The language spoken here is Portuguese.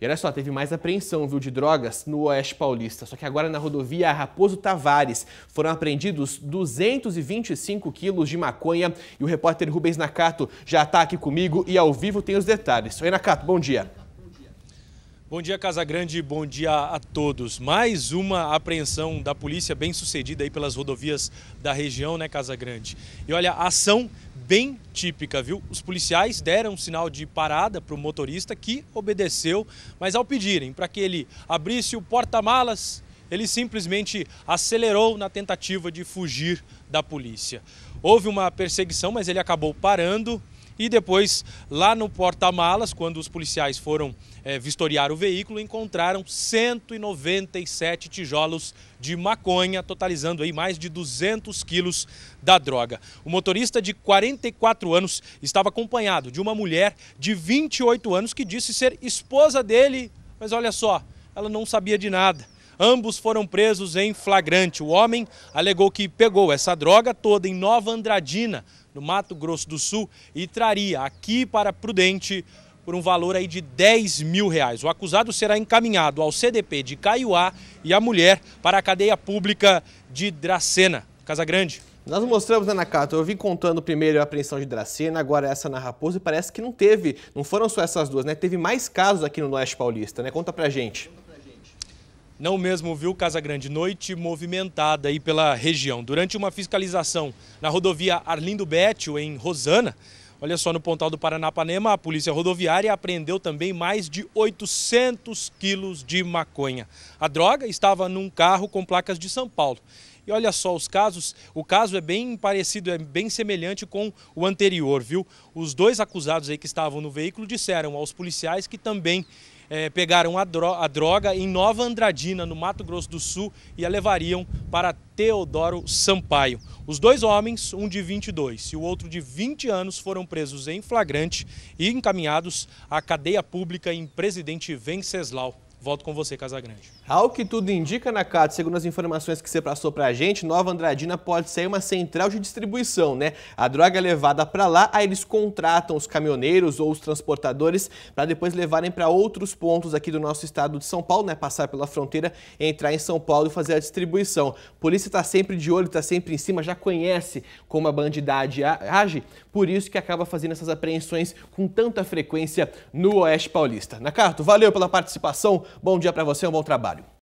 E olha só, teve mais apreensão, viu, de drogas no Oeste Paulista. Só que agora na rodovia Raposo Tavares foram apreendidos 225 quilos de maconha. E o repórter Rubens Nakato já está aqui comigo e ao vivo tem os detalhes. Oi, Nakato, bom dia. Bom dia, Casa Grande, bom dia a todos. Mais uma apreensão da polícia bem sucedida aí pelas rodovias da região, né, Casa Grande? E olha, ação bem típica, viu? Os policiais deram um sinal de parada para o motorista que obedeceu, mas ao pedirem para que ele abrisse o porta-malas, ele simplesmente acelerou na tentativa de fugir da polícia. Houve uma perseguição, mas ele acabou parando. E depois, lá no porta-malas, quando os policiais foram é, vistoriar o veículo, encontraram 197 tijolos de maconha, totalizando aí mais de 200 quilos da droga. O motorista de 44 anos estava acompanhado de uma mulher de 28 anos que disse ser esposa dele, mas olha só, ela não sabia de nada. Ambos foram presos em flagrante. O homem alegou que pegou essa droga toda em Nova Andradina, no Mato Grosso do Sul, e traria aqui para Prudente por um valor aí de 10 mil reais. O acusado será encaminhado ao CDP de Caiuá e a mulher para a cadeia pública de Dracena. Casa Grande. Nós mostramos, né, Nakato? Eu vim contando primeiro a apreensão de Dracena, agora essa na Raposa, e parece que não teve, não foram só essas duas, né? Teve mais casos aqui no Oeste Paulista, né? Conta pra gente não mesmo viu Casa Grande noite movimentada aí pela região. Durante uma fiscalização na rodovia Arlindo Bétio, em Rosana, olha só, no Pontal do Paranapanema, a polícia rodoviária apreendeu também mais de 800 quilos de maconha. A droga estava num carro com placas de São Paulo. E olha só, os casos, o caso é bem parecido, é bem semelhante com o anterior, viu? Os dois acusados aí que estavam no veículo disseram aos policiais que também é, pegaram a droga, a droga em Nova Andradina, no Mato Grosso do Sul, e a levariam para Teodoro Sampaio. Os dois homens, um de 22 e o outro de 20 anos, foram presos em flagrante e encaminhados à cadeia pública em Presidente Venceslau. Volto com você, Casagrande. Ao que tudo indica, Nakata, segundo as informações que você passou para a gente, Nova Andradina pode ser uma central de distribuição, né? A droga é levada para lá, aí eles contratam os caminhoneiros ou os transportadores para depois levarem para outros pontos aqui do nosso estado de São Paulo, né? Passar pela fronteira, entrar em São Paulo e fazer a distribuição. A polícia está sempre de olho, está sempre em cima, já conhece como a bandidade age, por isso que acaba fazendo essas apreensões com tanta frequência no Oeste Paulista. Nakato, valeu pela participação. Bom dia para você, um bom trabalho.